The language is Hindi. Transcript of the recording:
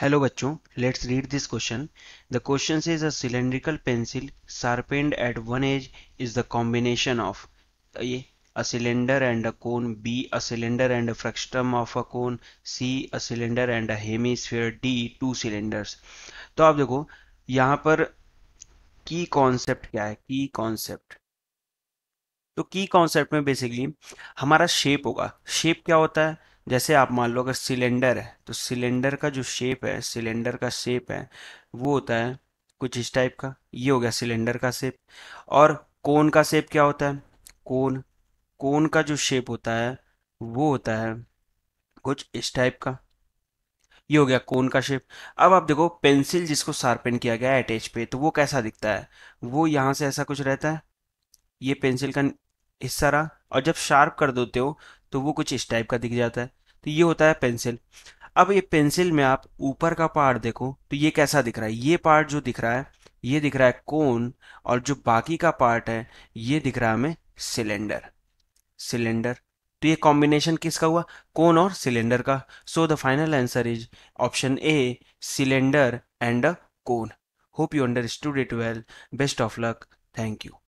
हेलो बच्चों let's read this question the question is a cylindrical pencil sharpened at one edge is the combination of ये a cylinder and a cone B a cylinder and a fractum of a cone C a cylinder and a hemisphere D two cylinders तो आप देखो यहाँ पर की कॉन्सेप्ट क्या है की कॉन्सेप्ट तो की कॉन्सेप्ट में बेसिकली हमारा शेप होगा शेप क्या होता है जैसे आप मान लो अगर सिलेंडर है तो सिलेंडर का जो शेप है सिलेंडर का शेप है वो होता है कुछ इस टाइप का ये हो गया सिलेंडर का शेप और कोन का शेप क्या होता है कोन कोन का जो शेप होता है वो होता है कुछ इस टाइप का ये हो गया कोन का शेप अब आप देखो पेंसिल जिसको शार्पन किया गया है अटैच पे तो वो कैसा दिखता है वो यहाँ से ऐसा कुछ रहता है ये पेंसिल का हिस्सा रहा और जब शार्प कर देते हो तो वो कुछ इस टाइप का दिख जाता है तो ये होता है पेंसिल अब ये पेंसिल में आप ऊपर का पार्ट देखो तो ये कैसा दिख रहा है ये पार्ट जो दिख रहा है ये दिख रहा है कोन और जो बाकी का पार्ट है ये दिख रहा है हमें सिलेंडर सिलेंडर तो ये कॉम्बिनेशन किसका हुआ कोन और सिलेंडर का so the final answer is option A cylinder and a cone hope you understood it well best of luck thank you